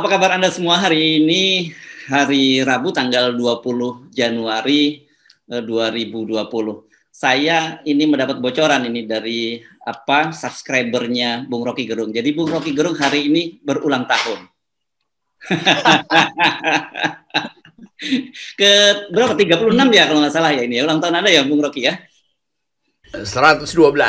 apa kabar Anda semua hari ini? Hari Rabu tanggal 20 Januari 2020. Eh, Saya ini mendapat bocoran ini dari apa subscribernya Bung Rocky Gerung. Jadi Bung Rocky Gerung hari ini berulang tahun. Ke berapa? 36 ya kalau nggak salah ya ini ya. Ulang tahun Anda ya Bung Rocky ya? 112. Gitu, Oke,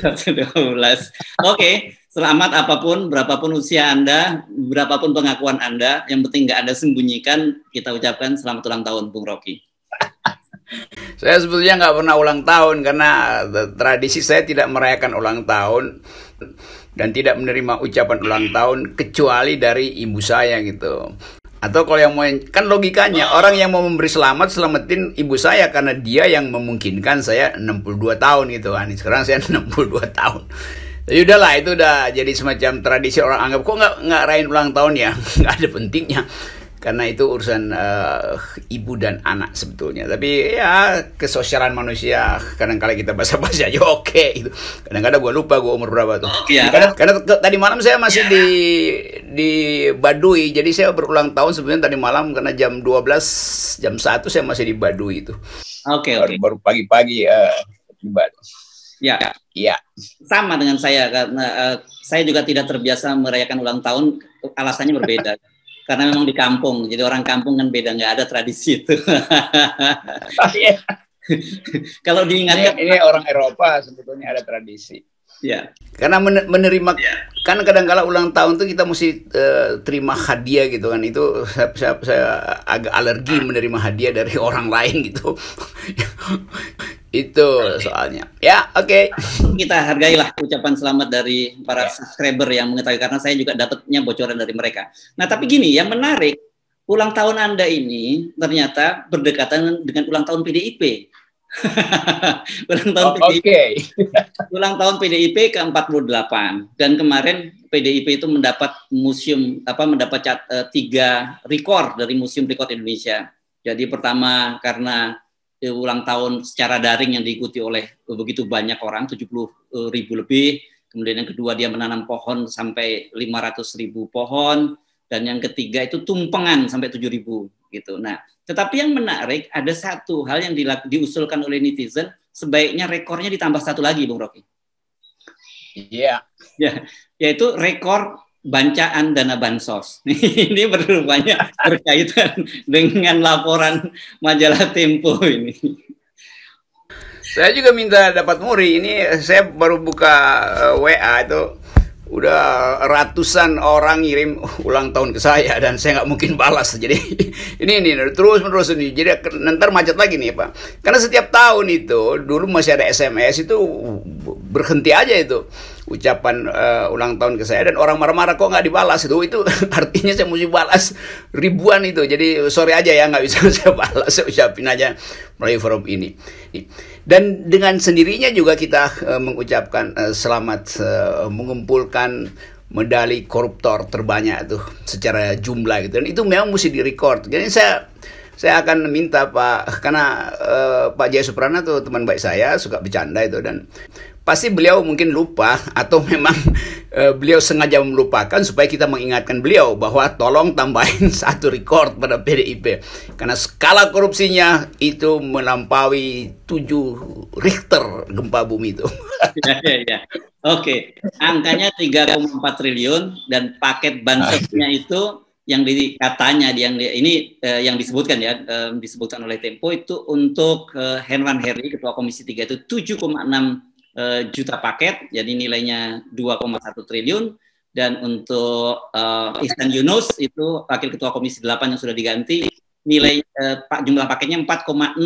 okay, 112. Oke, okay. Selamat apapun, berapapun usia Anda, berapapun pengakuan Anda, yang penting nggak ada sembunyikan, kita ucapkan selamat ulang tahun, Bung Rocky. saya sebetulnya nggak pernah ulang tahun karena eh, tradisi saya tidak merayakan ulang tahun dan tidak menerima ucapan ulang tahun kecuali dari ibu saya gitu. Atau kalau yang mau kan logikanya orang yang mau memberi selamat selamatin ibu saya karena dia yang memungkinkan saya 62 tahun gitu kan. Sekarang saya 62 tahun. Ya udahlah itu udah jadi semacam tradisi orang anggap kok nggak nggak rayain ulang tahun ya nggak ada pentingnya karena itu urusan uh, ibu dan anak sebetulnya tapi ya kesosialan manusia kadang-kala -kadang kita basa basi aja oke okay, itu kadang-kadang gue lupa gue umur berapa tuh ya. karena, karena tadi malam saya masih ya. di di Badui jadi saya berulang tahun sebenarnya tadi malam karena jam 12 jam satu saya masih di Badui itu oke okay, okay. baru pagi-pagi ya -pagi, uh, Ya. Ya. Sama dengan saya karena uh, saya juga tidak terbiasa merayakan ulang tahun. Alasannya berbeda. karena memang di kampung, jadi orang kampung kan beda nggak ada tradisi itu. oh, Kalau diingatkan ini, ini orang Eropa sebetulnya ada tradisi. Ya. Karena menerima ya. kan kadang-kala ulang tahun tuh kita mesti uh, terima hadiah gitu kan itu saya, saya, saya agak alergi ah. menerima hadiah dari orang lain gitu. itu soalnya. Ya, oke. Okay. Kita hargailah ucapan selamat dari para ya. subscriber yang mengetahui karena saya juga dapatnya bocoran dari mereka. Nah, tapi gini yang menarik ulang tahun Anda ini ternyata berdekatan dengan ulang tahun PDIP. ulang tahun oh, PDIP. Okay. ulang tahun PDIP ke-48 dan kemarin PDIP itu mendapat museum apa mendapat cat, uh, tiga rekor dari Museum Rekor Indonesia. Jadi pertama karena uh, ulang tahun secara daring yang diikuti oleh begitu banyak orang 70 puluh eh, ribu lebih. Kemudian yang kedua dia menanam pohon sampai 500 ribu pohon dan yang ketiga itu tumpengan sampai tujuh ribu gitu. Nah, tetapi yang menarik ada satu hal yang diusulkan oleh netizen sebaiknya rekornya ditambah satu lagi Bung Rocky. Iya. Yeah. Ya, yaitu rekor bancaan dana bansos. ini berupanya berkaitan dengan laporan majalah Tempo ini. Saya juga minta dapat muri. Ini saya baru buka eh, WA itu udah ratusan orang ngirim ulang tahun ke saya dan saya nggak mungkin balas jadi ini ini terus menerus ini jadi nanti macet lagi nih pak karena setiap tahun itu dulu masih ada SMS itu berhenti aja itu ucapan uh, ulang tahun ke saya dan orang marah-marah kok nggak dibalas itu itu artinya saya mesti balas ribuan itu jadi sorry aja ya nggak bisa saya balas saya ucapin aja melalui forum ini dan dengan sendirinya juga kita uh, mengucapkan uh, selamat uh, mengumpulkan medali koruptor terbanyak tuh secara jumlah gitu dan itu memang mesti direcord jadi saya saya akan minta Pak karena uh, Pak Jaya Suprana tuh teman baik saya suka bercanda itu dan pasti beliau mungkin lupa atau memang e, beliau sengaja melupakan supaya kita mengingatkan beliau bahwa tolong tambahin satu record pada PDIP karena skala korupsinya itu melampaui tujuh Richter gempa bumi itu. ya, ya, ya. Oke, okay. angkanya 3,4 triliun dan paket bansosnya ah, iya. itu yang dikatanya yang di, ini eh, yang disebutkan ya eh, disebutkan oleh Tempo itu untuk eh, Herman Heri ketua Komisi 3 itu 7,6 Eh, juta paket, jadi nilainya 2,1 triliun. Dan untuk uh, Ihsan Yunus itu Wakil Ketua Komisi 8 yang sudah diganti, nilai uh, jumlah paketnya 4,6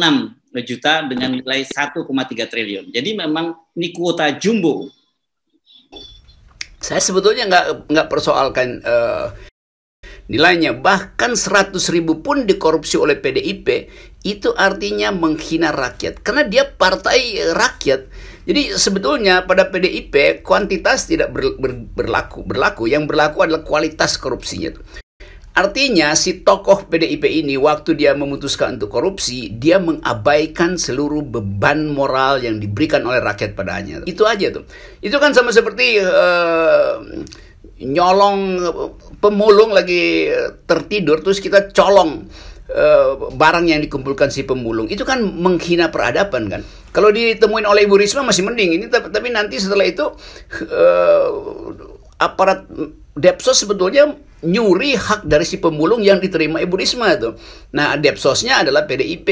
juta dengan nilai 1,3 triliun. Jadi memang ini kuota jumbo. Saya sebetulnya nggak nggak persoalkan uh, nilainya bahkan 100 ribu pun dikorupsi oleh PDIP itu artinya menghina rakyat karena dia partai rakyat jadi sebetulnya pada PDIP kuantitas tidak ber, ber, berlaku. Berlaku yang berlaku adalah kualitas korupsinya. itu. Artinya si tokoh PDIP ini waktu dia memutuskan untuk korupsi, dia mengabaikan seluruh beban moral yang diberikan oleh rakyat padanya. Itu aja tuh. Itu kan sama seperti uh, nyolong pemulung lagi eh, tertidur terus kita colong uh, barang yang dikumpulkan si pemulung. Itu kan menghina peradaban kan. Kalau ditemuin oleh Ibu Risma masih mending ini, tapi, tapi nanti setelah itu uh, aparat Depsos sebetulnya nyuri hak dari si pemulung yang diterima Ibu Risma itu. Nah, Depsosnya adalah PDIP.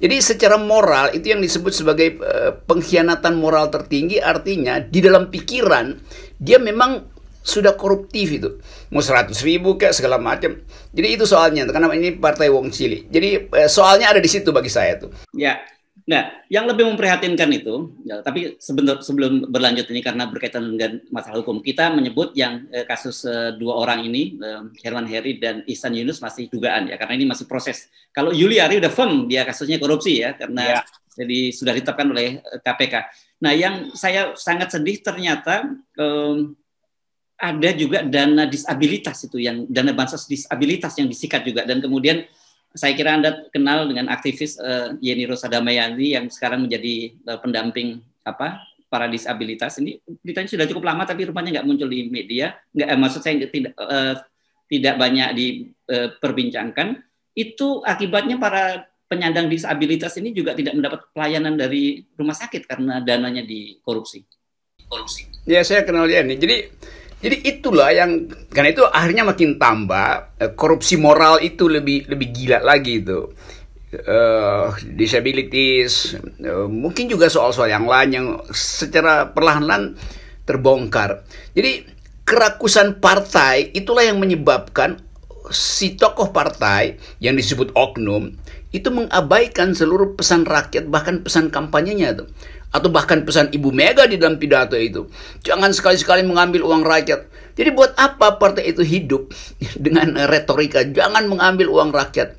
Jadi secara moral itu yang disebut sebagai uh, pengkhianatan moral tertinggi artinya di dalam pikiran dia memang sudah koruptif itu mau seratus ribu kayak segala macam jadi itu soalnya karena ini partai Wong Cili jadi eh, soalnya ada di situ bagi saya tuh ya Nah, yang lebih memprihatinkan itu, ya, tapi sebelum, sebelum berlanjut ini karena berkaitan dengan masalah hukum, kita menyebut yang eh, kasus eh, dua orang ini, eh, Herman Heri dan Ihsan Yunus masih dugaan ya, karena ini masih proses. Kalau Ari udah firm dia kasusnya korupsi ya, karena ya. jadi sudah ditetapkan oleh eh, KPK. Nah, yang saya sangat sedih ternyata eh, ada juga dana disabilitas itu yang dana bansos disabilitas yang disikat juga dan kemudian saya kira Anda kenal dengan aktivis uh, Yeni Rosa Damayanti yang sekarang menjadi uh, pendamping apa para disabilitas ini Ditanya sudah cukup lama tapi rupanya nggak muncul di media nggak eh, maksud saya tidak uh, tidak banyak diperbincangkan uh, itu akibatnya para penyandang disabilitas ini juga tidak mendapat pelayanan dari rumah sakit karena dananya dikorupsi korupsi ya saya kenal Yeni. jadi jadi itulah yang karena itu akhirnya makin tambah eh, korupsi moral itu lebih lebih gila lagi itu. Uh, disabilities, uh, mungkin juga soal-soal yang lain yang secara perlahan-lahan terbongkar. Jadi kerakusan partai itulah yang menyebabkan si tokoh partai yang disebut oknum itu mengabaikan seluruh pesan rakyat bahkan pesan kampanyenya itu atau bahkan pesan Ibu Mega di dalam pidato itu. Jangan sekali-sekali mengambil uang rakyat. Jadi buat apa partai itu hidup dengan retorika jangan mengambil uang rakyat?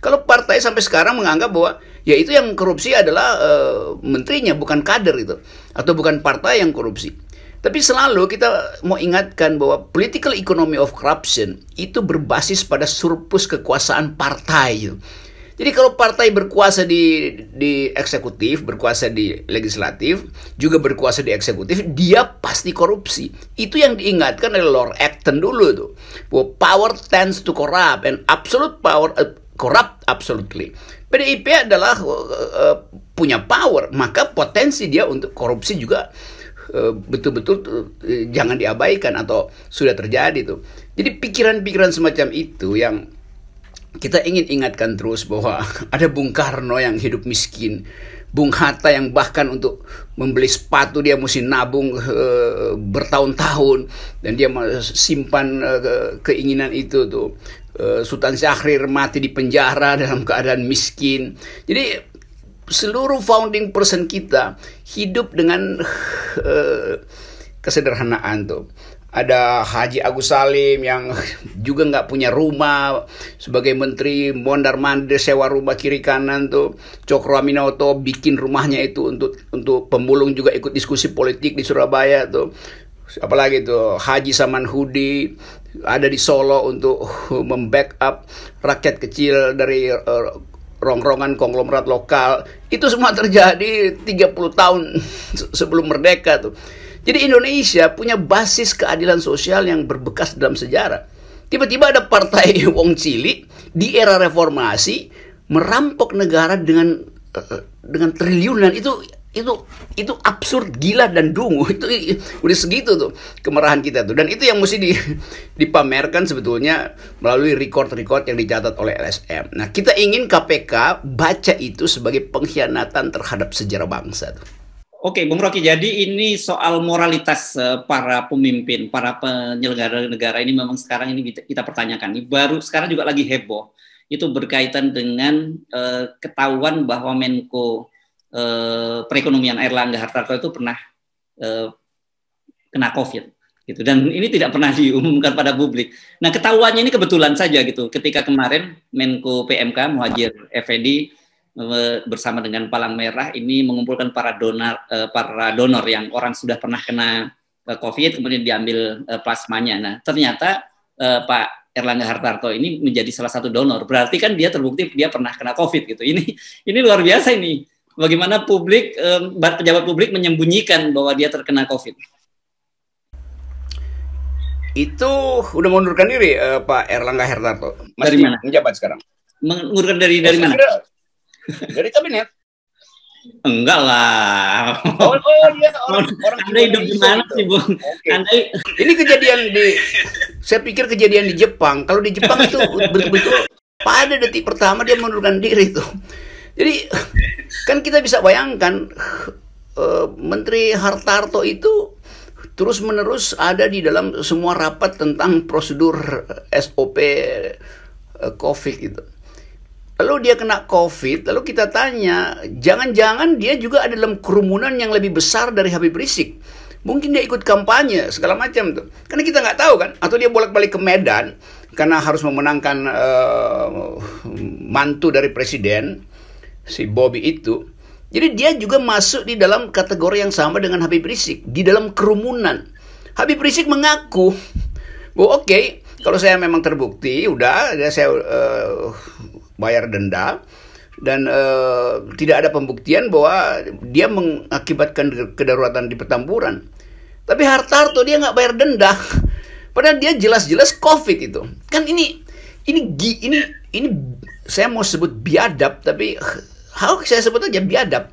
Kalau partai sampai sekarang menganggap bahwa ya itu yang korupsi adalah uh, menterinya bukan kader itu atau bukan partai yang korupsi. Tapi selalu kita mau ingatkan bahwa political economy of corruption itu berbasis pada surplus kekuasaan partai. Jadi kalau partai berkuasa di di eksekutif, berkuasa di legislatif, juga berkuasa di eksekutif, dia pasti korupsi. Itu yang diingatkan oleh Lord Acton dulu tuh. Bahwa power tends to corrupt and absolute power eh, corrupt absolutely. PDIP adalah uh, punya power, maka potensi dia untuk korupsi juga Eh, betul-betul eh, jangan diabaikan atau sudah terjadi tuh. Jadi pikiran-pikiran semacam itu yang kita ingin ingatkan terus bahwa ada Bung Karno yang hidup miskin, Bung Hatta yang bahkan untuk membeli sepatu dia mesti nabung uh, bertahun-tahun dan dia simpan uh, keinginan itu tuh. Sultan Syahrir mati di penjara dalam keadaan miskin. Jadi seluruh founding person kita hidup dengan uh, kesederhanaan tuh. Ada Haji Agus Salim yang juga nggak punya rumah sebagai menteri mondar mandir sewa rumah kiri kanan tuh. Cokro Aminoto bikin rumahnya itu untuk untuk pemulung juga ikut diskusi politik di Surabaya tuh. Apalagi tuh Haji Saman Hudi ada di Solo untuk membackup rakyat kecil dari eh, rongrongan konglomerat lokal itu semua terjadi 30 tahun sebelum merdeka tuh. Jadi Indonesia punya basis keadilan sosial yang berbekas dalam sejarah. Tiba-tiba ada partai Wong Cili di era reformasi merampok negara dengan eh, eh, dengan triliunan itu itu itu absurd gila dan dungu itu udah segitu tuh kemerahan kita tuh dan itu yang mesti dipamerkan sebetulnya melalui record-record yang dicatat oleh LSM. Nah kita ingin KPK baca itu sebagai pengkhianatan terhadap sejarah bangsa tuh. Oke, Bung Rocky. Jadi ini soal moralitas eh, para pemimpin, para penyelenggara negara ini memang sekarang ini kita, kita pertanyakan. Ini baru sekarang juga lagi heboh. Itu berkaitan dengan uh, ketahuan bahwa Menko eh, perekonomian Erlangga Hartarto itu pernah eh, kena COVID gitu dan ini tidak pernah diumumkan pada publik. Nah ketahuannya ini kebetulan saja gitu ketika kemarin Menko PMK Muhajir Effendi eh, bersama dengan Palang Merah ini mengumpulkan para donor eh, para donor yang orang sudah pernah kena eh, COVID kemudian diambil plasmanya. Nah ternyata Pak Erlangga Hartarto ini menjadi salah satu donor. Berarti kan dia terbukti dia pernah kena COVID gitu. Ini ini luar biasa ini bagaimana publik pejabat publik menyembunyikan bahwa dia terkena COVID? Itu udah mengundurkan diri eh, Pak Erlangga Hartarto Masih dari mana? Menjabat sekarang. Mengundurkan dari dari oh, mana? dari kabinet. Enggak lah. Oh, oh dia orang, orang Anda hidup di mana sih, Bung? Okay. Anda... Ini kejadian di saya pikir kejadian di Jepang. Kalau di Jepang itu betul-betul pada detik pertama dia mengundurkan diri tuh. Jadi kan kita bisa bayangkan eh, Menteri Hartarto itu terus menerus ada di dalam semua rapat tentang prosedur eh, SOP eh, COVID itu. Lalu dia kena COVID, lalu kita tanya, jangan-jangan dia juga ada dalam kerumunan yang lebih besar dari Habib Rizik. Mungkin dia ikut kampanye, segala macam tuh. Karena kita nggak tahu kan, atau dia bolak-balik ke Medan karena harus memenangkan uh, mantu dari presiden si Bobby itu jadi dia juga masuk di dalam kategori yang sama dengan Habib Rizik di dalam kerumunan Habib Rizik mengaku bahwa oke okay, kalau saya memang terbukti udah ya saya uh, bayar denda dan uh, tidak ada pembuktian bahwa dia mengakibatkan kedaruratan di petamburan tapi Hartarto dia nggak bayar denda padahal dia jelas-jelas covid itu kan ini ini ini ini saya mau sebut biadab tapi how saya sebut aja biadab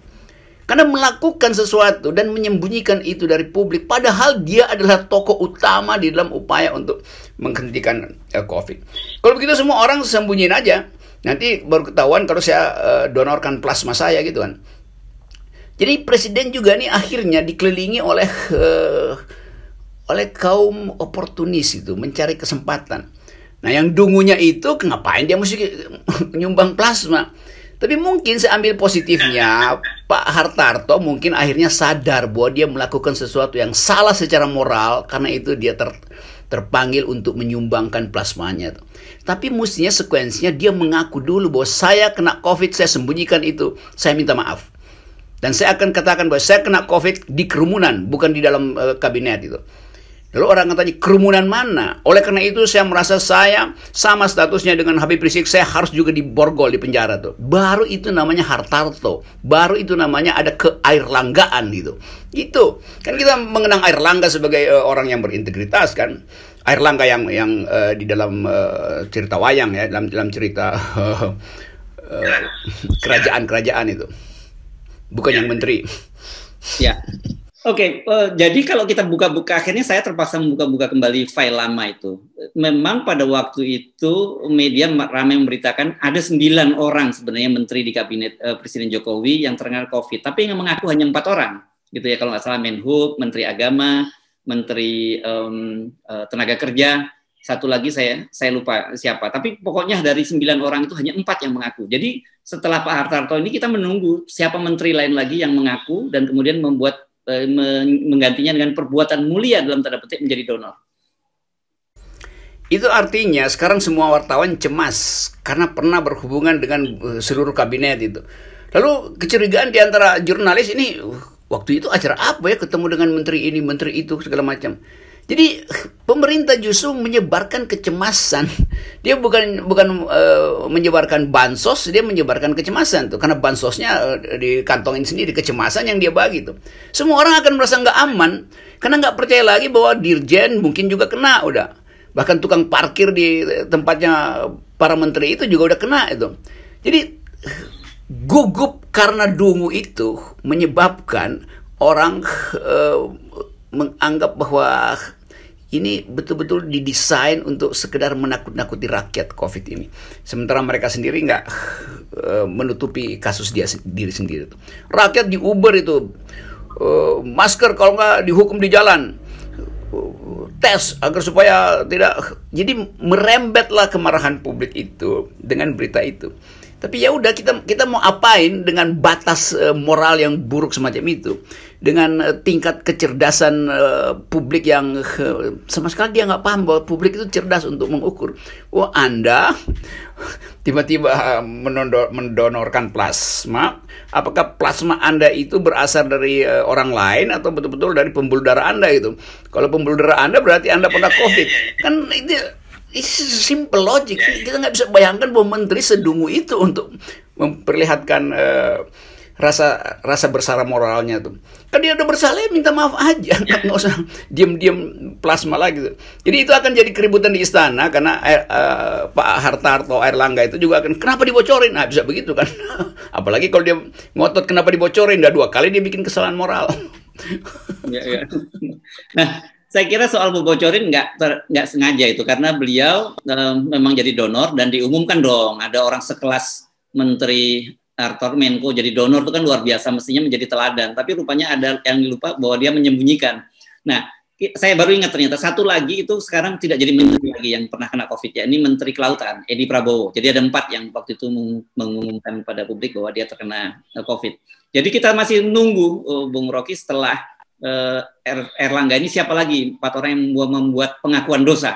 karena melakukan sesuatu dan menyembunyikan itu dari publik padahal dia adalah tokoh utama di dalam upaya untuk menghentikan uh, covid kalau begitu semua orang sembunyiin aja nanti baru ketahuan kalau saya uh, donorkan plasma saya gitu kan jadi presiden juga nih akhirnya dikelilingi oleh uh, oleh kaum oportunis itu mencari kesempatan Nah yang dungunya itu ngapain dia mesti menyumbang plasma? Tapi mungkin saya ambil positifnya, Pak Hartarto mungkin akhirnya sadar bahwa dia melakukan sesuatu yang salah secara moral karena itu dia ter, terpanggil untuk menyumbangkan plasmanya. Tapi mestinya sekuensinya dia mengaku dulu bahwa saya kena COVID, saya sembunyikan itu, saya minta maaf. Dan saya akan katakan bahwa saya kena COVID di kerumunan, bukan di dalam eh, kabinet itu. Lalu orang akan kerumunan mana? Oleh karena itu saya merasa saya sama statusnya dengan Habib Rizik, saya harus juga diborgol di penjara tuh. Baru itu namanya hartarto, baru itu namanya ada keairlanggaan gitu. Gitu. Kan kita mengenang air langga sebagai uh, orang yang berintegritas kan. Airlangga yang yang uh, di dalam uh, cerita wayang ya, dalam dalam cerita uh, uh, kerajaan-kerajaan itu. Bukan ya. yang menteri. Ya. Oke, okay, uh, eh, jadi kalau kita buka-buka akhirnya saya terpaksa membuka-buka kembali file lama itu. Memang pada waktu itu media ramai memberitakan ada sembilan orang sebenarnya menteri di kabinet uh, Presiden Jokowi yang terkena COVID, tapi yang mengaku hanya empat orang, gitu ya kalau nggak salah Menhub, Menteri Agama, Menteri um, uh, Tenaga Kerja, satu lagi saya saya lupa siapa. Tapi pokoknya dari sembilan orang itu hanya empat yang mengaku. Jadi setelah Pak Hartarto ini kita menunggu siapa menteri lain lagi yang mengaku dan kemudian membuat Eh, menggantinya dengan perbuatan mulia dalam tanda petik menjadi donor. Itu artinya sekarang semua wartawan cemas karena pernah berhubungan dengan eh, seluruh kabinet itu. Lalu kecurigaan di antara jurnalis ini waktu itu acara apa ya ketemu dengan menteri ini, menteri itu segala macam. Jadi pemerintah justru menyebarkan kecemasan. Dia bukan bukan uh, menyebarkan bansos, dia menyebarkan kecemasan tuh karena bansosnya uh, eh, dikantongin sendiri kecemasan yang dia bagi tuh. Semua orang akan merasa nggak aman karena nggak percaya lagi bahwa dirjen mungkin juga kena udah. Bahkan tukang parkir di tempatnya para menteri itu juga udah kena itu. Jadi gugup karena dungu itu menyebabkan orang uh, menganggap bahwa ini betul-betul didesain untuk sekedar menakut-nakuti rakyat COVID ini. Sementara mereka sendiri nggak uh, menutupi kasus dia diri sendiri. Rakyat di Uber itu uh, masker kalau nggak dihukum di jalan, uh, tes agar supaya tidak. Jadi merembetlah kemarahan publik itu dengan berita itu. Tapi ya udah kita kita mau apain dengan batas eh, moral yang buruk semacam itu, dengan eh, tingkat kecerdasan eh, publik yang sama sekali dia nggak paham bahwa publik itu cerdas untuk mengukur. Wah oh, anda tiba-tiba mendonorkan plasma, apakah plasma anda itu berasal dari orang lain atau betul-betul dari pembuluh darah anda itu? Kalau pembuluh darah anda berarti anda pernah COVID, kan itu simple logic kita nggak bisa bayangkan bahwa menteri sedungu itu untuk memperlihatkan uh, rasa rasa bersalah moralnya tuh kan dia udah bersalah ya minta maaf aja nggak usah diem diem plasma lagi tuh jadi itu akan jadi keributan di istana karena uh, Pak Hartarto Erlangga itu juga akan kenapa dibocorin nah bisa begitu kan apalagi kalau dia ngotot kenapa dibocorin udah dua kali dia bikin kesalahan moral yeah, yeah. nah saya kira soal bocorin nggak nggak sengaja itu karena beliau um, memang jadi donor dan diumumkan dong ada orang sekelas menteri Arthur Menko jadi donor itu kan luar biasa mestinya menjadi teladan tapi rupanya ada yang lupa bahwa dia menyembunyikan nah saya baru ingat ternyata satu lagi itu sekarang tidak jadi menteri lagi yang pernah kena COVID ya ini Menteri Kelautan Edi Prabowo. Jadi ada empat yang waktu itu mengumumkan pada publik bahwa dia terkena eh, COVID. Jadi kita masih nunggu eh, Bung Rocky setelah Eh, er Erlangga ini siapa lagi empat orang yang membuat pengakuan dosa?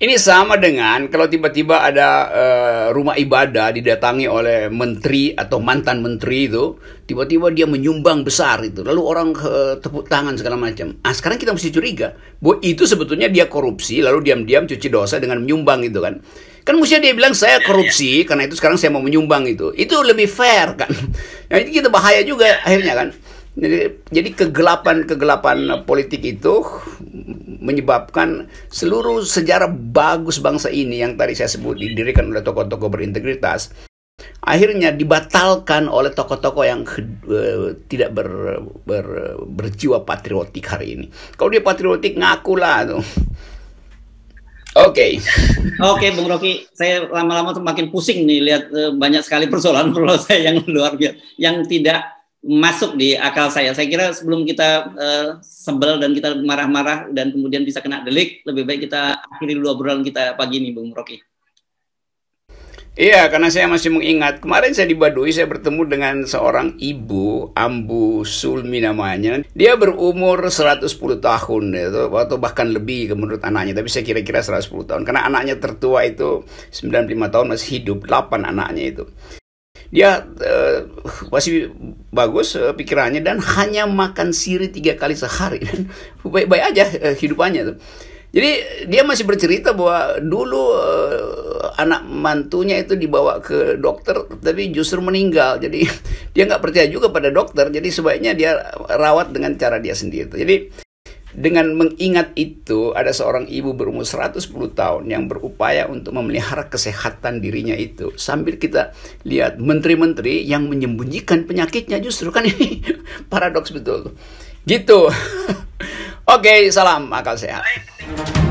Ini sama dengan kalau tiba-tiba ada uh, rumah ibadah didatangi oleh menteri atau mantan menteri itu, tiba-tiba dia menyumbang besar itu, lalu orang uh, tepuk tangan segala macam. Ah sekarang kita mesti curiga bu itu sebetulnya dia korupsi, lalu diam-diam cuci dosa dengan menyumbang itu kan. Kan mesti dia bilang saya korupsi karena itu sekarang saya mau menyumbang itu. Itu lebih fair kan. Nah itu kita bahaya juga akhirnya kan. Jadi, jadi kegelapan-kegelapan politik itu menyebabkan seluruh sejarah bagus bangsa ini yang tadi saya sebut didirikan oleh tokoh-tokoh berintegritas akhirnya dibatalkan oleh tokoh-tokoh yang uh, tidak ber, ber, berjiwa patriotik hari ini. Kalau dia patriotik ngaku lah tuh. Oke. Okay. Oke, okay, Bung Rocky, saya lama-lama semakin pusing nih lihat uh, banyak sekali persoalan persoalan saya yang luar biasa yang tidak masuk di akal saya. Saya kira sebelum kita uh, sebel dan kita marah-marah dan kemudian bisa kena delik, lebih baik kita akhiri dulu obrolan kita pagi ini, Bung Rocky. Iya, karena saya masih mengingat kemarin saya di Baduy saya bertemu dengan seorang ibu Ambu Sulmi namanya. Dia berumur 110 tahun itu atau bahkan lebih menurut anaknya, tapi saya kira-kira 110 tahun karena anaknya tertua itu 95 tahun masih hidup 8 anaknya itu dia ya, uh, eh, masih bagus uh, pikirannya dan hanya makan siri tiga kali sehari dan baik-baik aja uh, eh, hidupannya tuh. Jadi dia masih bercerita bahwa dulu uh, anak mantunya itu dibawa ke dokter tapi justru meninggal. Jadi dia nggak percaya juga pada dokter. Jadi sebaiknya dia rawat dengan cara dia sendiri. Jadi dengan mengingat itu, ada seorang ibu berumur 110 tahun yang berupaya untuk memelihara kesehatan dirinya itu. Sambil kita lihat menteri-menteri yang menyembunyikan penyakitnya justru kan ini paradoks betul. Gitu. Oke, salam akal sehat.